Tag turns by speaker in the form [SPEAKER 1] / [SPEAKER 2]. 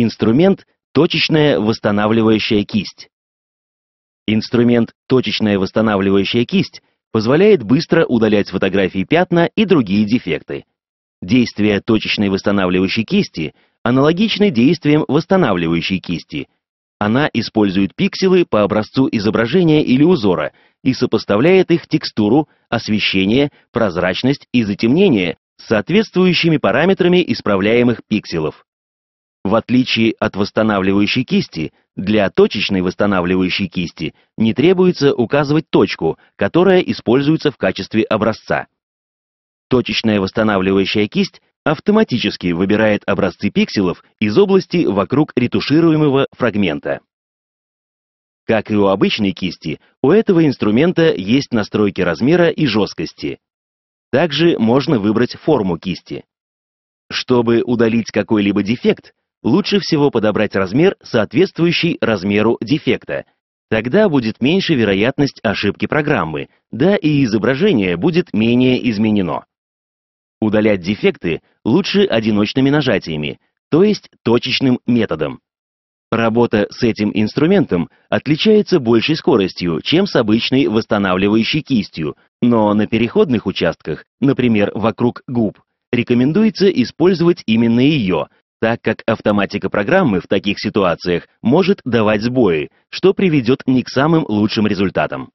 [SPEAKER 1] Инструмент точечная восстанавливающая кисть. Инструмент точечная восстанавливающая кисть позволяет быстро удалять с фотографии пятна и другие дефекты. Действие точечной восстанавливающей кисти аналогичны действиям восстанавливающей кисти. Она использует пикселы по образцу изображения или узора и сопоставляет их текстуру, освещение, прозрачность и затемнение с соответствующими параметрами исправляемых пикселов. В отличие от восстанавливающей кисти, для точечной восстанавливающей кисти не требуется указывать точку, которая используется в качестве образца. Точечная восстанавливающая кисть автоматически выбирает образцы пикселов из области вокруг ретушируемого фрагмента. Как и у обычной кисти, у этого инструмента есть настройки размера и жесткости. Также можно выбрать форму кисти. Чтобы удалить какой-либо дефект, лучше всего подобрать размер, соответствующий размеру дефекта. Тогда будет меньше вероятность ошибки программы, да и изображение будет менее изменено. Удалять дефекты лучше одиночными нажатиями, то есть точечным методом. Работа с этим инструментом отличается большей скоростью, чем с обычной восстанавливающей кистью, но на переходных участках, например, вокруг губ, рекомендуется использовать именно ее, так как автоматика программы в таких ситуациях может давать сбои, что приведет не к самым лучшим результатам.